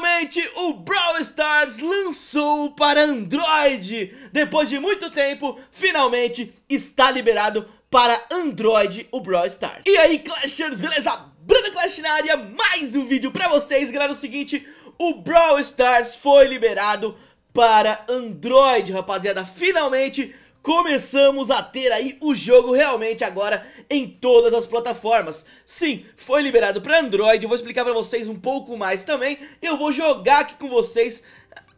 Finalmente o Brawl Stars lançou para Android! Depois de muito tempo, finalmente está liberado para Android o Brawl Stars. E aí, Clashers, beleza? Bruno Clash na área, mais um vídeo para vocês, galera. É o seguinte, o Brawl Stars foi liberado para Android, rapaziada. Finalmente começamos a ter aí o jogo realmente agora em todas as plataformas. Sim, foi liberado para Android, eu vou explicar para vocês um pouco mais também, eu vou jogar aqui com vocês,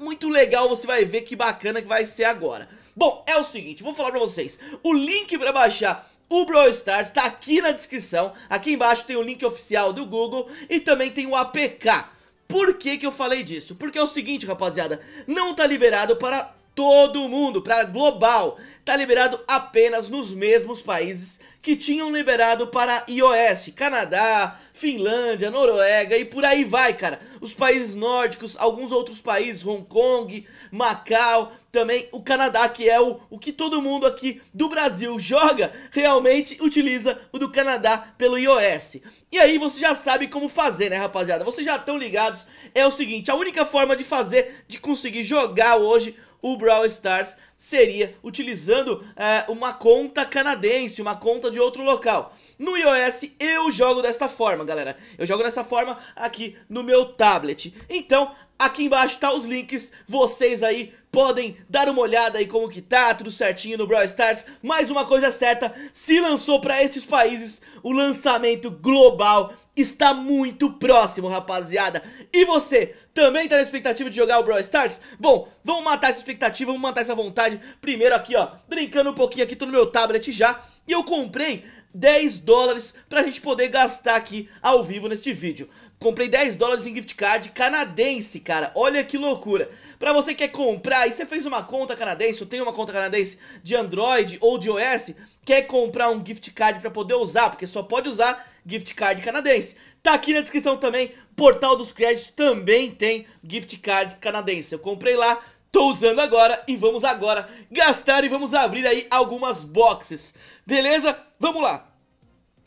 muito legal, você vai ver que bacana que vai ser agora. Bom, é o seguinte, vou falar para vocês, o link para baixar o Brawl Stars está aqui na descrição, aqui embaixo tem o link oficial do Google e também tem o APK. Por que que eu falei disso? Porque é o seguinte, rapaziada, não está liberado para todo mundo, para global, tá liberado apenas nos mesmos países que tinham liberado para iOS, Canadá, Finlândia, Noruega e por aí vai, cara. Os países nórdicos, alguns outros países, Hong Kong, Macau, também o Canadá, que é o, o que todo mundo aqui do Brasil joga, realmente utiliza o do Canadá pelo iOS. E aí você já sabe como fazer, né, rapaziada? Vocês já estão ligados, é o seguinte, a única forma de fazer, de conseguir jogar hoje o Brawl Stars seria utilizando é, uma conta canadense, uma conta de outro local. No iOS eu jogo desta forma, galera. Eu jogo dessa forma aqui no meu tablet. Então, aqui embaixo tá os links, vocês aí podem dar uma olhada aí como que tá, tudo certinho no Brawl Stars. Mas uma coisa certa, se lançou para esses países, o lançamento global está muito próximo, rapaziada. E você, também tá na expectativa de jogar o Brawl Stars? Bom, vamos matar essa expectativa, vamos matar essa vontade. Primeiro aqui, ó, brincando um pouquinho aqui, tô no meu tablet já. E eu comprei 10 dólares pra gente poder gastar aqui ao vivo neste vídeo. Comprei 10 dólares em gift card canadense, cara. Olha que loucura. Pra você que quer comprar e você fez uma conta canadense ou tem uma conta canadense de Android ou de iOS, quer comprar um gift card pra poder usar, porque só pode usar gift card canadense. Tá aqui na descrição também, portal dos créditos também tem gift cards canadense. Eu comprei lá, Tô usando agora e vamos agora gastar e vamos abrir aí algumas boxes, beleza? Vamos lá!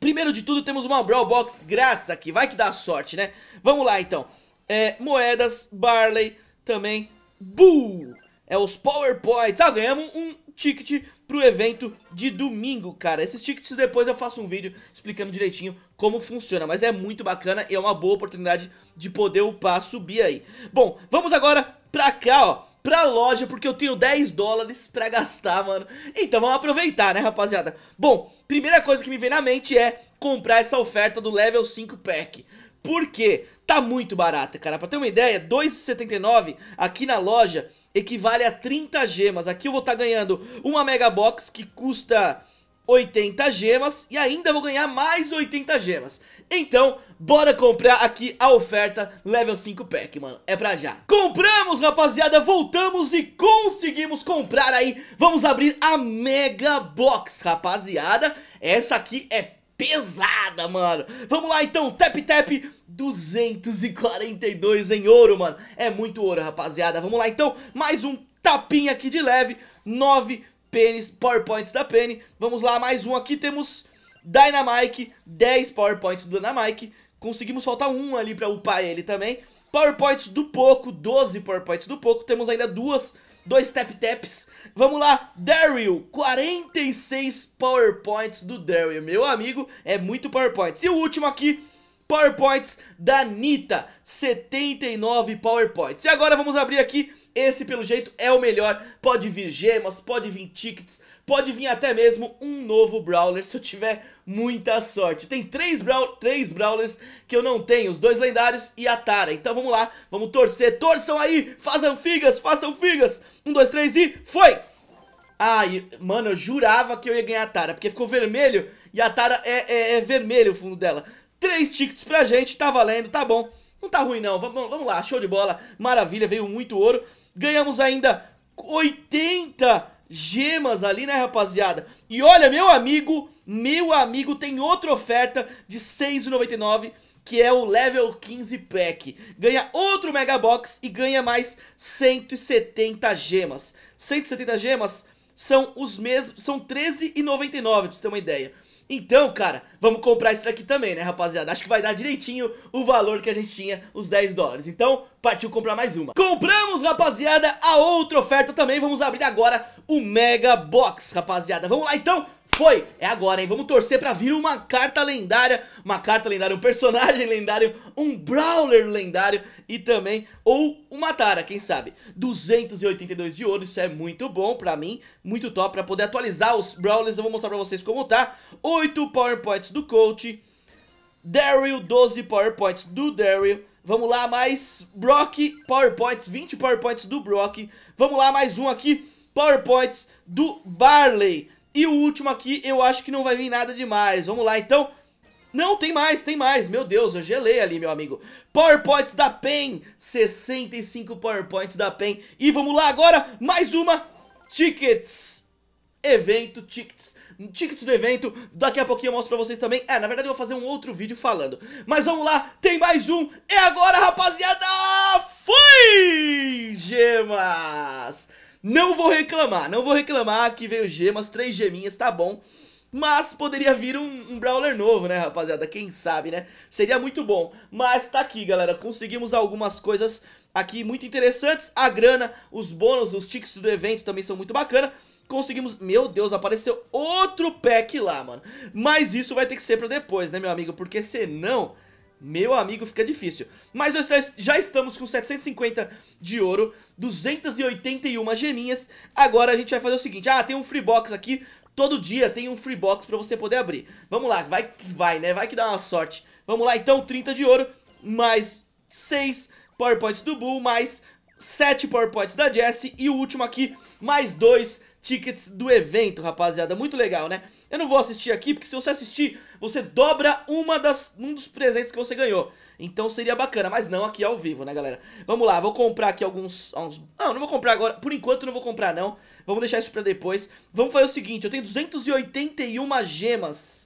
Primeiro de tudo temos uma Brawl Box grátis aqui, vai que dá sorte, né? Vamos lá então, é, moedas, Barley, também Bull, é os PowerPoints, ah, ganhamos um ticket pro evento de domingo, cara. Esses tickets depois eu faço um vídeo explicando direitinho como funciona, mas é muito bacana e é uma boa oportunidade de poder upar, subir aí. Bom, vamos agora pra cá, ó pra loja, porque eu tenho 10 dólares pra gastar, mano. Então vamos aproveitar, né, rapaziada? Bom, primeira coisa que me vem na mente é comprar essa oferta do level 5 pack. Por quê? Tá muito barata, cara. Pra ter uma ideia, 2,79 aqui na loja equivale a 30 gemas. Aqui eu vou estar tá ganhando uma Mega Box que custa 80 gemas e ainda vou ganhar mais 80 gemas. Então, bora comprar aqui a oferta level 5 pack, mano. É pra já. Compramos, rapaziada, voltamos e conseguimos comprar aí. Vamos abrir a Mega Box, rapaziada. Essa aqui é pesada, mano. Vamos lá então, tap tap 242 em ouro, mano. É muito ouro, rapaziada. Vamos lá então, mais um tapinha aqui de leve. 9 pênis, powerpoints da Penny. Vamos lá, mais um aqui, temos Dynamike, 10 powerpoints do Dynamike. Conseguimos faltar um ali pra upar ele também. Powerpoints do Poco, 12 powerpoints do Poco. Temos ainda duas, dois tap-taps. Vamos lá, Daryl, 46 powerpoints do Daryl. Meu amigo, é muito powerpoints. E o último aqui, powerpoints da Nita, 79 powerpoints. E agora vamos abrir aqui esse, pelo jeito, é o melhor. Pode vir gemas, pode vir tickets, pode vir até mesmo um novo Brawler se eu tiver muita sorte. Tem três, brawl três Brawlers que eu não tenho, os dois lendários e a Tara. Então vamos lá, vamos torcer. Torçam aí, façam figas, façam figas. Um, dois, três e foi! Ai, ah, mano, eu jurava que eu ia ganhar a Tara, porque ficou vermelho e a Tara é, é, é vermelho o fundo dela. Três tickets pra gente, tá valendo, tá bom. Não tá ruim não, vamos, vamos lá, show de bola, maravilha, veio muito ouro ganhamos ainda 80 gemas ali, né, rapaziada? E olha, meu amigo, meu amigo, tem outra oferta de 6,99 que é o level 15 pack. Ganha outro Mega Box e ganha mais 170 gemas. 170 gemas são os mesmos, são 13,99, pra você ter uma ideia. Então, cara, vamos comprar esse daqui também, né, rapaziada? Acho que vai dar direitinho o valor que a gente tinha, os 10 dólares. Então, partiu comprar mais uma. Compramos, rapaziada, a outra oferta também. Vamos abrir agora o Mega Box, rapaziada. Vamos lá, então. Foi! É agora, hein? Vamos torcer pra vir uma carta lendária, uma carta lendária, um personagem lendário, um brawler lendário e também, ou uma Tara, quem sabe? 282 de ouro, isso é muito bom pra mim, muito top pra poder atualizar os brawlers, eu vou mostrar pra vocês como tá. 8 powerpoints do coach, Daryl, 12 powerpoints do Daryl, Vamos lá, mais Brock PowerPoints, 20 PowerPoints do Brock. Vamos lá, mais um aqui, PowerPoints do Barley. E o último aqui, eu acho que não vai vir nada demais. Vamos lá, então. Não, tem mais, tem mais. Meu Deus, eu gelei ali, meu amigo. PowerPoints da PEN. 65 PowerPoints da PEN. E vamos lá agora, mais uma. Tickets. Evento, tickets tickets do evento, daqui a pouquinho eu mostro pra vocês também. É, na verdade eu vou fazer um outro vídeo falando. Mas vamos lá, tem mais um. É agora, rapaziada! Fui! Gemas! Não vou reclamar, não vou reclamar que veio gemas, três geminhas, tá bom. Mas poderia vir um, um Brawler novo, né, rapaziada? Quem sabe, né? Seria muito bom. Mas tá aqui, galera. Conseguimos algumas coisas aqui muito interessantes. A grana, os bônus, os tickets do evento também são muito bacana. Conseguimos... Meu Deus, apareceu outro pack lá, mano. Mas isso vai ter que ser pra depois, né, meu amigo? Porque senão... Meu amigo, fica difícil. Mas nós já estamos com 750 de ouro, 281 geminhas. Agora a gente vai fazer o seguinte. Ah, tem um free box aqui. Todo dia tem um free box pra você poder abrir. Vamos lá, vai que vai, né? Vai que dá uma sorte. Vamos lá, então, 30 de ouro, mais 6 PowerPoints do Bull, mais 7 PowerPoints da Jessie. E o último aqui, mais 2 tickets do evento, rapaziada. Muito legal, né? Eu não vou assistir aqui, porque se você assistir, você dobra uma das, um dos presentes que você ganhou. Então seria bacana, mas não aqui ao vivo, né, galera? Vamos lá, vou comprar aqui alguns... alguns. Ah, não vou comprar agora. Por enquanto não vou comprar, não. Vamos deixar isso pra depois. Vamos fazer o seguinte, eu tenho 281 gemas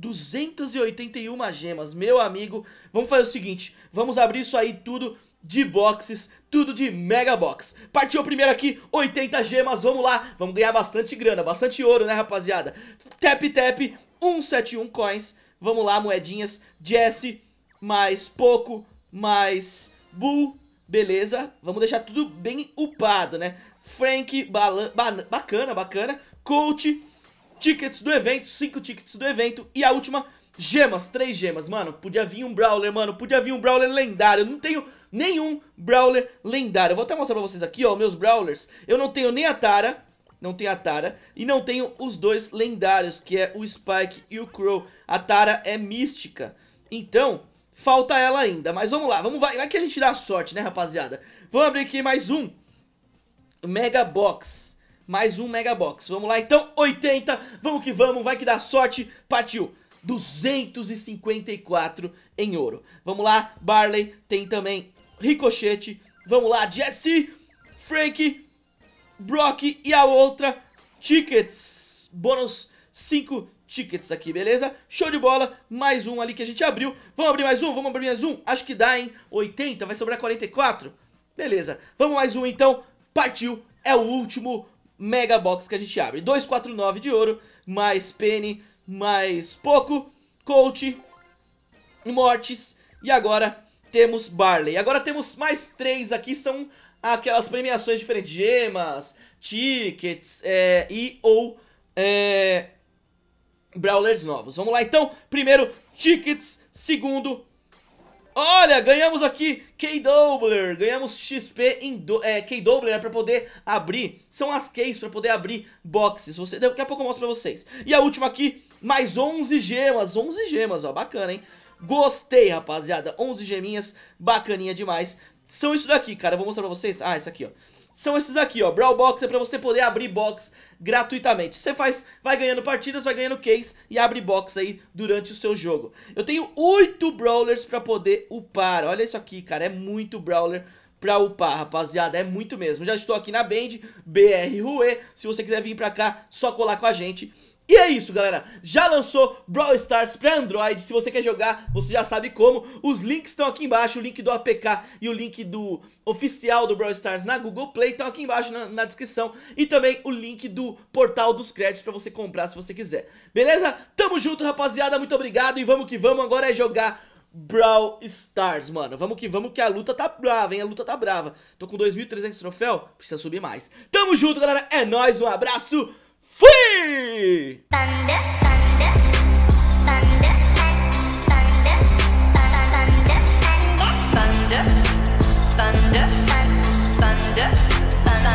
281 gemas, meu amigo. Vamos fazer o seguinte, vamos abrir isso aí tudo de boxes, tudo de mega box. Partiu primeiro aqui, 80 gemas, vamos lá. Vamos ganhar bastante grana, bastante ouro, né, rapaziada? Tap, tap, 171 coins. Vamos lá, moedinhas. Jesse, mais pouco, mais Bull. Beleza, vamos deixar tudo bem upado, né? Frank, bacana, bacana. Coach, tickets do evento, 5 tickets do evento. E a última, gemas, 3 gemas. Mano, podia vir um Brawler, mano, podia vir um Brawler lendário. Eu não tenho nenhum Brawler lendário. Eu vou até mostrar pra vocês aqui, ó, meus Brawlers. Eu não tenho nem a Tara, não tenho a Tara. E não tenho os dois lendários, que é o Spike e o Crow. A Tara é mística. Então, falta ela ainda. Mas vamos lá, vamos vai, vai que a gente dá sorte, né, rapaziada? Vamos abrir aqui mais um. Mega Box mais um Mega Box. Vamos lá então, 80, vamos que vamos, vai que dá sorte, partiu. 254 em ouro. Vamos lá, Barley, tem também Ricochete. Vamos lá, Jesse, Frank, Brock e a outra, Tickets. Bônus 5 tickets aqui, beleza? Show de bola, mais um ali que a gente abriu. Vamos abrir mais um, vamos abrir mais um. Acho que dá, hein? 80, vai sobrar 44. Beleza, vamos mais um então. Partiu, é o último mega box que a gente abre. 249 de ouro, mais Penny, mais Poco, Colt, Mortis e agora temos Barley. Agora temos mais três aqui, são aquelas premiações diferentes, gemas, tickets é, e ou é, Brawlers novos. Vamos lá então, primeiro tickets, segundo Olha, ganhamos aqui K-Dobler, ganhamos XP em é, K-Dobler é né, pra poder abrir, são as keys pra poder abrir boxes, Você, daqui a pouco eu mostro pra vocês. E a última aqui, mais 11 gemas, 11 gemas, ó, bacana, hein? Gostei, rapaziada, 11 geminhas, bacaninha demais. São isso daqui, cara, eu vou mostrar pra vocês, ah, isso aqui, ó são esses aqui, ó. Brawl Box é pra você poder abrir box gratuitamente. Você faz, vai ganhando partidas, vai ganhando case e abre box aí durante o seu jogo. Eu tenho 8 Brawlers pra poder upar. Olha isso aqui, cara. É muito Brawler pra upar, rapaziada, é muito mesmo. Já estou aqui na Band, BR Rue, se você quiser vir pra cá, só colar com a gente. E é isso, galera. Já lançou Brawl Stars para Android. Se você quer jogar, você já sabe como. Os links estão aqui embaixo, o link do APK e o link do oficial do Brawl Stars na Google Play estão aqui embaixo na, na, descrição e também o link do portal dos créditos para você comprar se você quiser. Beleza? Tamo junto, rapaziada. Muito obrigado e vamos que vamos agora é jogar Brawl Stars, mano. Vamos que vamos que a luta tá brava, hein? A luta tá brava. Tô com 2.300 troféu, precisa subir mais. Tamo junto, galera. É nóis, um abraço. Fui! Thunder, thunder, thunder, thunder, thunder, thunder, thunder,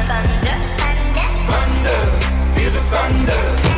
thunder, thunder, thunder, feel the thunder.